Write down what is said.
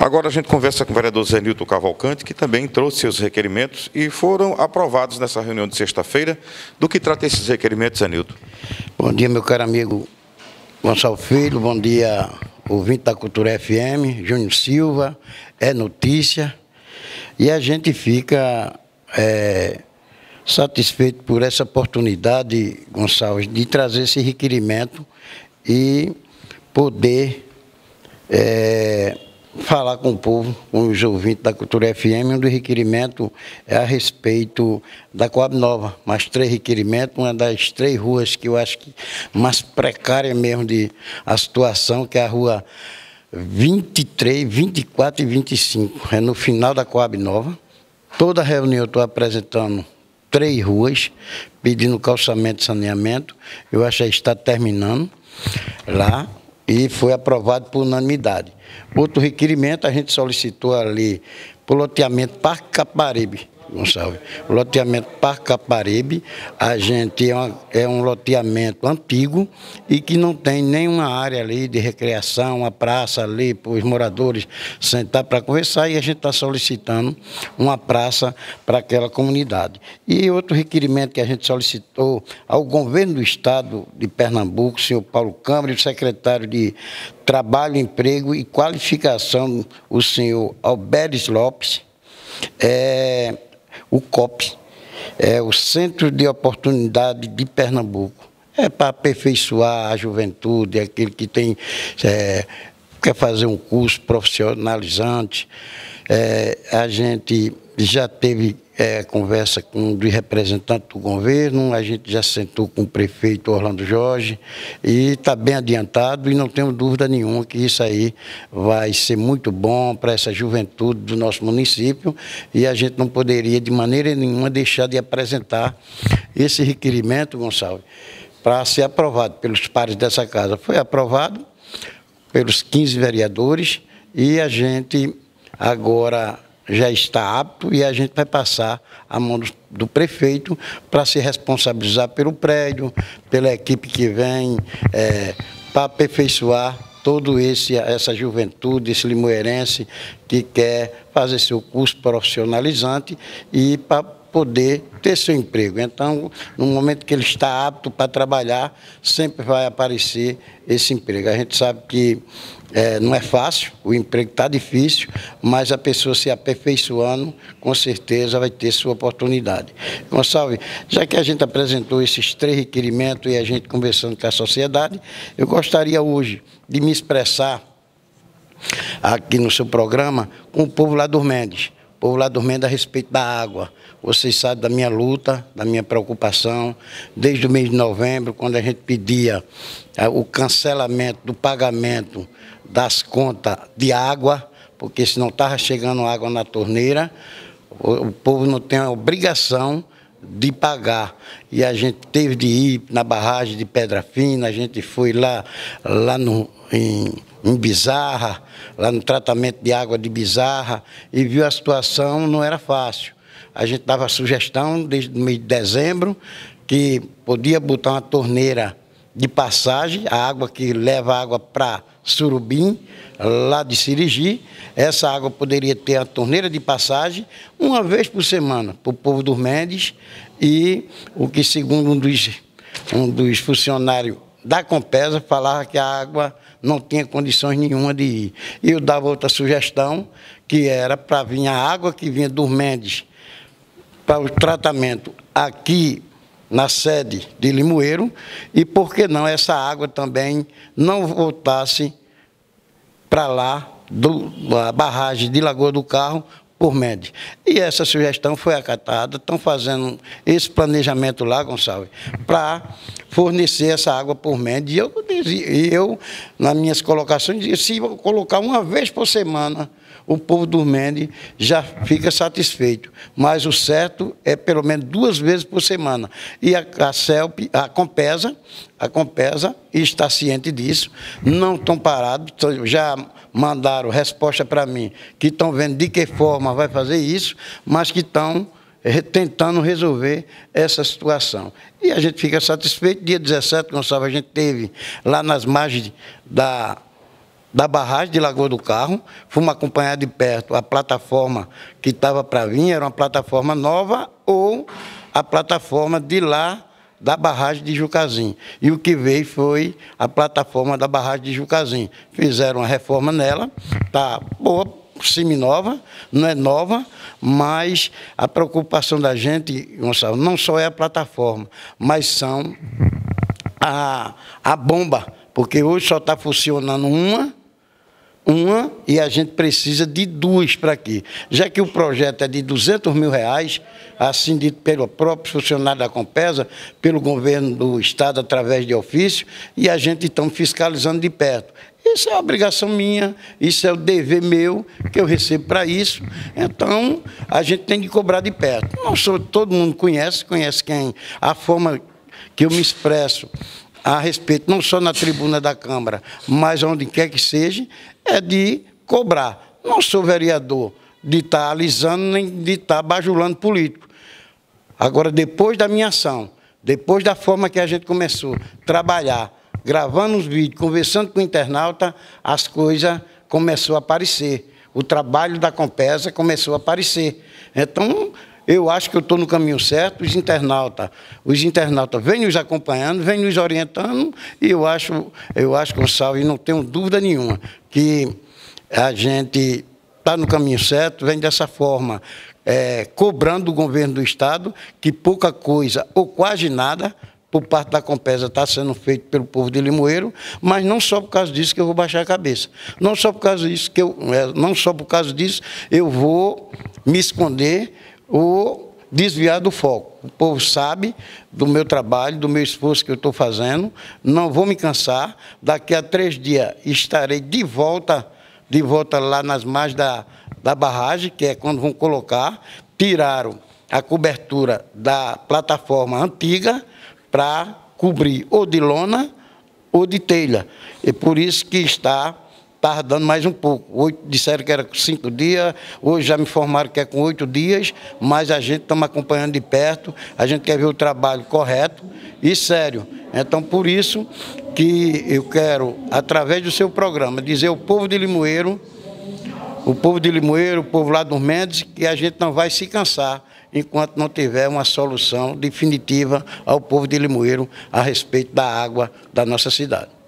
Agora a gente conversa com o vereador Zenilton Cavalcante, que também trouxe seus requerimentos e foram aprovados nessa reunião de sexta-feira. Do que trata esses requerimentos, Zenilton? Bom dia, meu caro amigo Gonçalo Filho, bom dia, ouvinte da Cultura FM, Júnior Silva, é notícia. E a gente fica é, satisfeito por essa oportunidade, Gonçalves, de trazer esse requerimento e poder. É, falar com o povo, com os ouvintes da Cultura FM. Um dos requerimentos é a respeito da Coab Nova, mais três requerimentos, uma das três ruas que eu acho que mais precária mesmo de a situação, que é a rua 23, 24 e 25. É no final da Coab Nova. Toda reunião eu estou apresentando três ruas, pedindo calçamento e saneamento. Eu acho que está terminando lá e foi aprovado por unanimidade. Outro requerimento, a gente solicitou ali para o loteamento Parque Caparibe, Gonçalves. O loteamento Parque Caparibe, a gente é, uma, é, um loteamento antigo e que não tem nenhuma área ali de recreação, uma praça ali para os moradores sentar para conversar e a gente está solicitando uma praça para aquela comunidade. E outro requerimento que a gente solicitou ao governo do estado de Pernambuco, o senhor Paulo Câmara, e o secretário de Trabalho, Emprego e Qualificação, o senhor Alberes Lopes, é, o COP, é o Centro de Oportunidade de Pernambuco. É para aperfeiçoar a juventude, é aquele que tem é, quer fazer um curso profissionalizante. É, a gente já teve é, conversa com dos representantes do governo, a gente já sentou com o prefeito Orlando Jorge e está bem adiantado e não temos dúvida nenhuma que isso aí vai ser muito bom para essa juventude do nosso município e a gente não poderia de maneira nenhuma deixar de apresentar esse requerimento, Gonçalves, para ser aprovado pelos pares dessa casa. Foi aprovado pelos 15 vereadores e a gente agora já está apto e a gente vai passar a mão do, do prefeito para se responsabilizar pelo prédio, pela equipe que vem, é, para aperfeiçoar todo esse essa juventude, esse limoeirense que quer fazer seu curso profissionalizante e para poder ter seu emprego. Então, no momento que ele está apto para trabalhar, sempre vai aparecer esse emprego. A gente sabe que é, não é fácil, o emprego está difícil, mas a pessoa se aperfeiçoando, com certeza vai ter sua oportunidade. Gonçalves, já que a gente apresentou esses três requerimentos e a gente conversando com a sociedade, eu gostaria hoje de me expressar aqui no seu programa com o povo lá do Mendes povo lá dormindo a respeito da água. Vocês sabem da minha luta, da minha preocupação, desde o mês de novembro, quando a gente pedia eh, o cancelamento do pagamento das contas de água, porque se não estava chegando água na torneira, o povo não tem a obrigação de pagar. E a gente teve de ir na barragem de Pedra Fina, a gente foi lá, lá no, em, em Bizarra, lá no tratamento de água de Bizarra, e viu a situação, não era fácil. A gente dava sugestão desde o mês de dezembro que podia botar uma torneira de passagem, a água que leva água para Surubim, lá de Sirigi. Essa água poderia ter a torneira de passagem uma vez por semana para o povo dos Mendes e o que, segundo um dos, um dos funcionários da Compesa, falava que a água não tinha condições nenhuma de ir. E eu dava outra sugestão, que era para vir a água que vinha dos Mendes para o tratamento aqui na sede de Limoeiro e por que não essa água também não voltasse para lá do, da barragem de Lagoa do Carro por MED. E essa sugestão foi acatada, estão fazendo esse planejamento lá, Gonçalves, para fornecer essa água por MED. E eu, eu, nas minhas colocações, dizia, se eu colocar uma vez por semana o povo do dormente já fica satisfeito. Mas o certo é pelo menos duas vezes por semana. E a, a CELP, a Compesa, a Compesa está ciente disso, não estão parados, já mandaram resposta para mim, que estão vendo de que forma vai fazer isso, mas que estão eh, tentando resolver essa situação. E a gente fica satisfeito. Dia 17, Gonçalves, a gente teve lá nas margens da da barragem de Lagoa do Carro. Fomos acompanhar de perto a plataforma que estava para vir, era uma plataforma nova ou a plataforma de lá da barragem de Jucazim. E o que veio foi a plataforma da barragem de Jucazim. Fizeram uma reforma nela, tá boa, semi-nova, não é nova, mas a preocupação da gente, Gonçalo, não só é a plataforma, mas são a, a bomba, porque hoje só está funcionando uma uma e a gente precisa de duas para aqui. Já que o projeto é de 200 mil reais, assim dito pelo próprio funcionário da Compesa, pelo governo do Estado através de ofício, e a gente está fiscalizando de perto. Isso é obrigação minha, isso é o dever meu que eu recebo para isso. Então, a gente tem que cobrar de perto. Não sou, todo mundo conhece, conhece quem a forma que eu me expresso a respeito, não só na tribuna da Câmara, mas onde quer que seja, é de cobrar. Não sou vereador de estar alisando nem de estar bajulando político. Agora, depois da minha ação, depois da forma que a gente começou a trabalhar, gravando os vídeos, conversando com o internauta, as coisas começaram a aparecer. O trabalho da Compesa começou a aparecer. Então, eu acho que eu estou no caminho certo, os internautas, os internautas vêm nos acompanhando, vêm nos orientando, e eu acho, eu acho, Gonçalves, não tenho dúvida nenhuma, que a gente está no caminho certo, vem dessa forma, é, cobrando o governo do Estado que pouca coisa ou quase nada por parte da Compesa está sendo feito pelo povo de Limoeiro, mas não só por causa disso que eu vou baixar a cabeça. Não só por causa disso que eu, é, não só por causa disso eu vou me esconder ou desviar do foco. O povo sabe do meu trabalho, do meu esforço que eu estou fazendo, não vou me cansar. Daqui a três dias estarei de volta, de volta lá nas margens da, da barragem, que é quando vão colocar. Tiraram a cobertura da plataforma antiga para cobrir ou de lona ou de telha. e é por isso que está tardando mais um pouco. Oito, disseram que era com cinco dias, hoje já me informaram que é com oito dias, mas a gente estamos acompanhando de perto, a gente quer ver o trabalho correto e sério. Então, por isso que eu quero, através do seu programa, dizer ao povo de Limoeiro, o povo de Limoeiro, o povo lá dos Mendes, que a gente não vai se cansar enquanto não tiver uma solução definitiva ao povo de Limoeiro a respeito da água da nossa cidade.